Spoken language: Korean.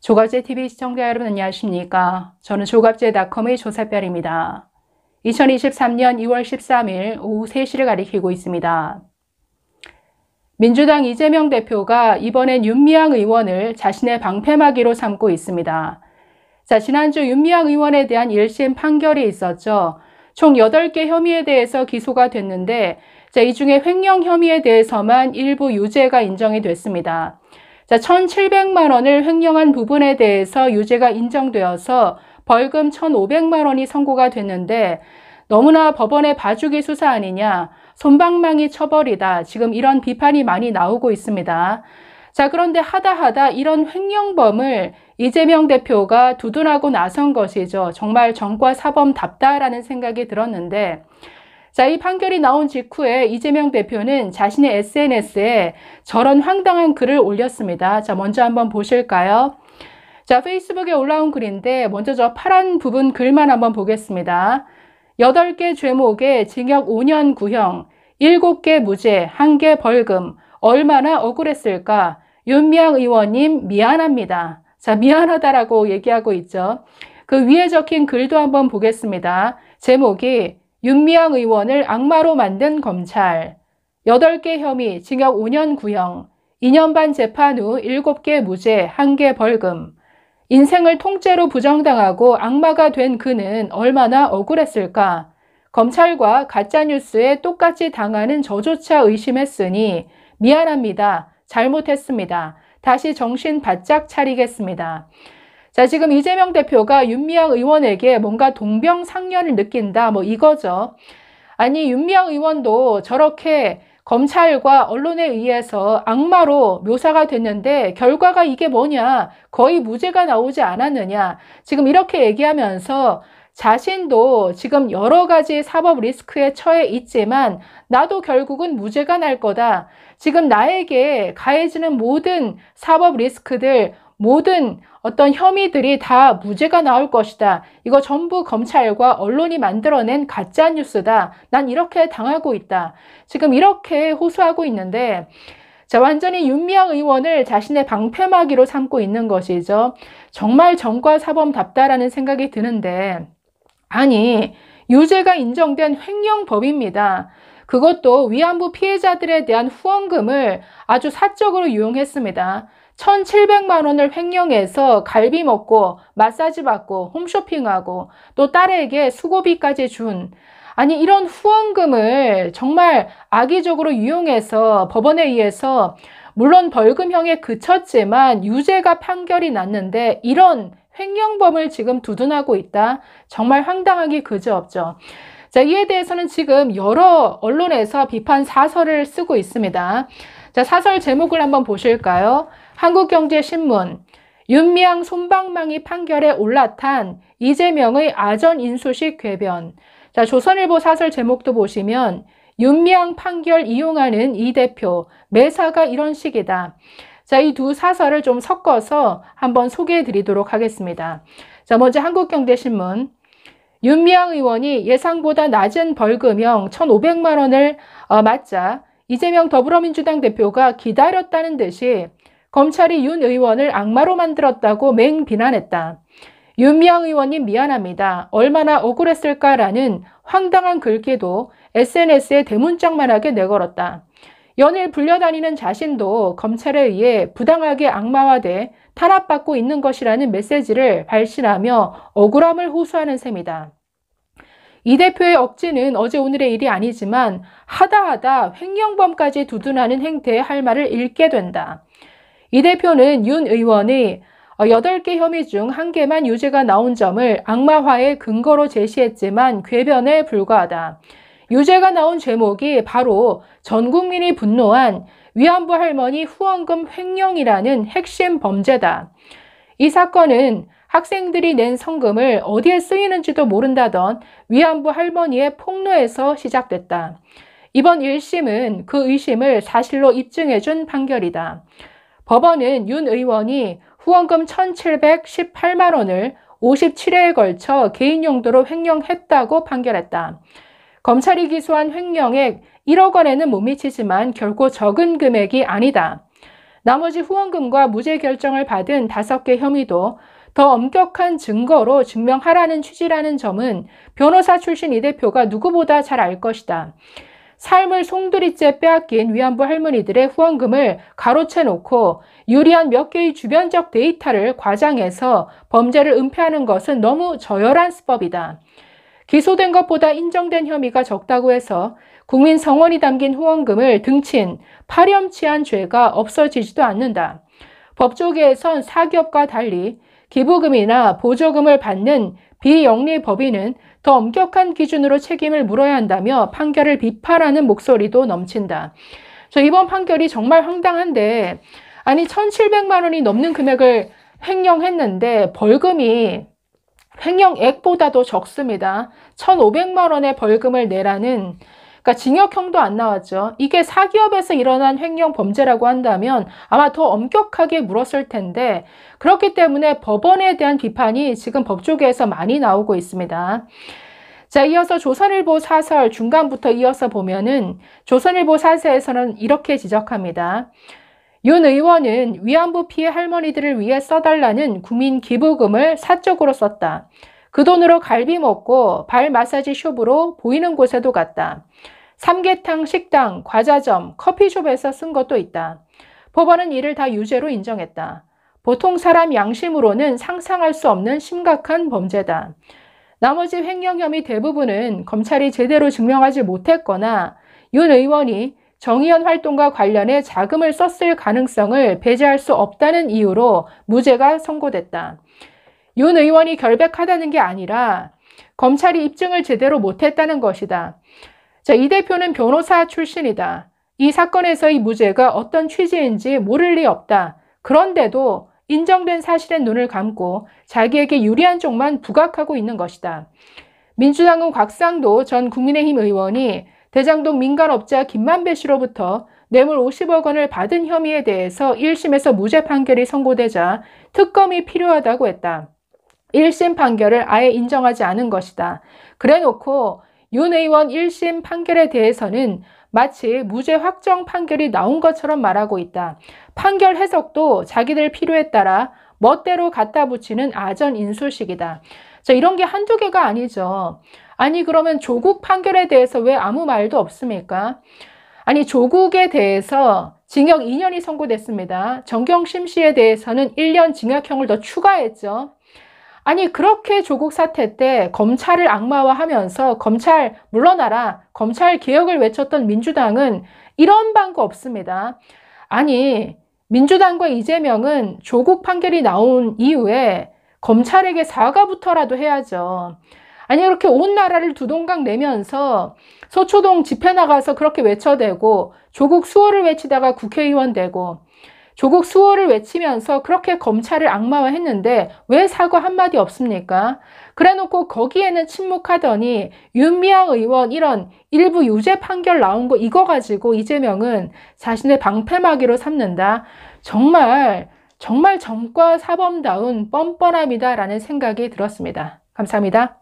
조갑제 TV 시청자 여러분 안녕하십니까? 저는 조갑제닷컴의 조사별입니다. 2023년 2월 13일 오후 3시를 가리키고 있습니다. 민주당 이재명 대표가 이번엔 윤미향 의원을 자신의 방패막이로 삼고 있습니다. 자, 지난주 윤미향 의원에 대한 1심 판결이 있었죠. 총 8개 혐의에 대해서 기소가 됐는데, 자, 이 중에 횡령 혐의에 대해서만 일부 유죄가 인정이 됐습니다. 자, 1,700만 원을 횡령한 부분에 대해서 유죄가 인정되어서 벌금 1,500만 원이 선고가 됐는데 너무나 법원의 봐주기 수사 아니냐, 손방망이 처벌이다. 지금 이런 비판이 많이 나오고 있습니다. 자, 그런데 하다 하다 이런 횡령범을 이재명 대표가 두둔하고 나선 것이죠. 정말 정과 사범답다라는 생각이 들었는데 자, 이 판결이 나온 직후에 이재명 대표는 자신의 SNS에 저런 황당한 글을 올렸습니다. 자, 먼저 한번 보실까요? 자, 페이스북에 올라온 글인데 먼저 저 파란 부분 글만 한번 보겠습니다. 8개 죄목에 징역 5년 구형, 7개 무죄, 1개 벌금, 얼마나 억울했을까? 윤미향 의원님 미안합니다. 자, 미안하다라고 얘기하고 있죠. 그 위에 적힌 글도 한번 보겠습니다. 제목이 윤미향 의원을 악마로 만든 검찰, 8개 혐의 징역 5년 구형, 2년 반 재판 후 7개 무죄, 1개 벌금, 인생을 통째로 부정당하고 악마가 된 그는 얼마나 억울했을까? 검찰과 가짜뉴스에 똑같이 당하는 저조차 의심했으니 미안합니다. 잘못했습니다. 다시 정신 바짝 차리겠습니다. 자, 지금 이재명 대표가 윤미향 의원에게 뭔가 동병상련을 느낀다, 뭐 이거죠. 아니, 윤미향 의원도 저렇게 검찰과 언론에 의해서 악마로 묘사가 됐는데 결과가 이게 뭐냐? 거의 무죄가 나오지 않았느냐? 지금 이렇게 얘기하면서 자신도 지금 여러 가지 사법 리스크에 처해 있지만 나도 결국은 무죄가 날 거다. 지금 나에게 가해지는 모든 사법 리스크들 모든 어떤 혐의들이 다 무죄가 나올 것이다. 이거 전부 검찰과 언론이 만들어낸 가짜 뉴스다. 난 이렇게 당하고 있다. 지금 이렇게 호소하고 있는데 자, 완전히 윤미향 의원을 자신의 방패막이로 삼고 있는 것이죠. 정말 정과 사범답다라는 생각이 드는데 아니, 유죄가 인정된 횡령법입니다. 그것도 위안부 피해자들에 대한 후원금을 아주 사적으로 유용했습니다. 1,700만 원을 횡령해서 갈비 먹고 마사지 받고 홈쇼핑하고 또 딸에게 수고비까지 준 아니 이런 후원금을 정말 악의적으로 이용해서 법원에 의해서 물론 벌금형에 그쳤지만 유죄가 판결이 났는데 이런 횡령범을 지금 두둔하고 있다. 정말 황당하기 그지없죠. 자, 이에 대해서는 지금 여러 언론에서 비판 사설을 쓰고 있습니다. 자, 사설 제목을 한번 보실까요? 한국경제신문. 윤미향 손방망이 판결에 올라탄 이재명의 아전 인수식 궤변. 자, 조선일보 사설 제목도 보시면 윤미향 판결 이용하는 이 대표, 매사가 이런 식이다. 자, 이 두 사설을 좀 섞어서 한번 소개해 드리도록 하겠습니다. 자, 먼저 한국경제신문. 윤미향 의원이 예상보다 낮은 벌금형 1,500만 원을 어, 맞자 이재명 더불어민주당 대표가 기다렸다는 듯이 검찰이 윤 의원을 악마로 만들었다고 맹비난했다. 윤미향 의원님 미안합니다. 얼마나 억울했을까라는 황당한 글귀도 SNS에 대문짝만하게 내걸었다. 연일 불려다니는 자신도 검찰에 의해 부당하게 악마화돼 탄압받고 있는 것이라는 메시지를 발신하며 억울함을 호소하는 셈이다. 이 대표의 억지는 어제 오늘의 일이 아니지만 하다하다 횡령범까지 두둔하는 행태에 할 말을 잃게 된다. 이 대표는 윤 의원이 8개 어, 혐의 중 1개만 유죄가 나온 점을 악마화의 근거로 제시했지만 궤변에 불과하다. 유죄가 나온 제목이 바로 전 국민이 분노한 위안부 할머니 후원금 횡령이라는 핵심 범죄다. 이 사건은 학생들이 낸 성금을 어디에 쓰이는지도 모른다던 위안부 할머니의 폭로에서 시작됐다. 이번 1심은 그 의심을 사실로 입증해준 판결이다. 법원은 윤 의원이 후원금 1,718만 원을 57회에 걸쳐 개인 용도로 횡령했다고 판결했다. 검찰이 기소한 횡령액 1억 원에는 못 미치지만 결코 적은 금액이 아니다. 나머지 후원금과 무죄 결정을 받은 5개 혐의도 더 엄격한 증거로 증명하라는 취지라는 점은 변호사 출신 이 대표가 누구보다 잘 알 것이다. 삶을 송두리째 빼앗긴 위안부 할머니들의 후원금을 가로채 놓고 유리한 몇 개의 주변적 데이터를 과장해서 범죄를 은폐하는 것은 너무 저열한 수법이다. 기소된 것보다 인정된 혐의가 적다고 해서 국민 성원이 담긴 후원금을 등친 파렴치한 죄가 없어지지도 않는다. 법조계에선 사기업과 달리 기부금이나 보조금을 받는 비영리 법인은 더 엄격한 기준으로 책임을 물어야 한다며 판결을 비판하는 목소리도 넘친다. 저 이번 판결이 정말 황당한데 아니 1,700만 원이 넘는 금액을 횡령했는데 벌금이 횡령액보다도 적습니다. 1,500만 원의 벌금을 내라는 그러니까 징역형도 안 나왔죠. 이게 사기업에서 일어난 횡령 범죄라고 한다면 아마 더 엄격하게 물었을 텐데 그렇기 때문에 법원에 대한 비판이 지금 법조계에서 많이 나오고 있습니다. 자, 이어서 조선일보 사설 중간부터 이어서 보면은 조선일보 사세에서는 이렇게 지적합니다. 윤 의원은 위안부 피해 할머니들을 위해 써달라는 국민 기부금을 사적으로 썼다. 그 돈으로 갈비 먹고 발 마사지 숍으로 보이는 곳에도 갔다. 삼계탕 식당, 과자점, 커피숍에서 쓴 것도 있다. 법원은 이를 다 유죄로 인정했다. 보통 사람 양심으로는 상상할 수 없는 심각한 범죄다. 나머지 횡령 혐의 대부분은 검찰이 제대로 증명하지 못했거나 윤 의원이 정의연 활동과 관련해 자금을 썼을 가능성을 배제할 수 없다는 이유로 무죄가 선고됐다. 윤 의원이 결백하다는 게 아니라 검찰이 입증을 제대로 못했다는 것이다. 자, 이 대표는 변호사 출신이다. 이 사건에서의 무죄가 어떤 취지인지 모를 리 없다. 그런데도 인정된 사실에 눈을 감고 자기에게 유리한 쪽만 부각하고 있는 것이다. 민주당은 곽상도 전 국민의힘 의원이 대장동 민간업자 김만배 씨로부터 뇌물 50억 원을 받은 혐의에 대해서 1심에서 무죄 판결이 선고되자 특검이 필요하다고 했다. 1심 판결을 아예 인정하지 않은 것이다. 그래놓고 윤 의원 1심 판결에 대해서는 마치 무죄 확정 판결이 나온 것처럼 말하고 있다. 판결 해석도 자기들 필요에 따라 멋대로 갖다 붙이는 아전 인술식이다. 자, 이런 게 한두 개가 아니죠. 아니, 그러면 조국 판결에 대해서 왜 아무 말도 없습니까? 아니, 조국에 대해서 징역 2년이 선고됐습니다. 정경심 씨에 대해서는 1년 징역형을 더 추가했죠. 아니 그렇게 조국 사태 때 검찰을 악마화하면서 검찰 물러나라 검찰 개혁을 외쳤던 민주당은 이런 방법 없습니다. 아니 민주당과 이재명은 조국 판결이 나온 이후에 검찰에게 사과부터라도 해야죠. 아니 이렇게 온 나라를 두동강 내면서 서초동 집회 나가서 그렇게 외쳐대고 조국 수호를 외치다가 국회의원 되고 조국 수호를 외치면서 그렇게 검찰을 악마화했는데 왜 사과 한마디 없습니까? 그래놓고 거기에는 침묵하더니 윤미향 의원 이런 일부 유죄 판결 나온 거 이거 가지고 이재명은 자신의 방패막이로 삼는다. 정말 정말 정과 사범다운 뻔뻔함이다라는 생각이 들었습니다. 감사합니다.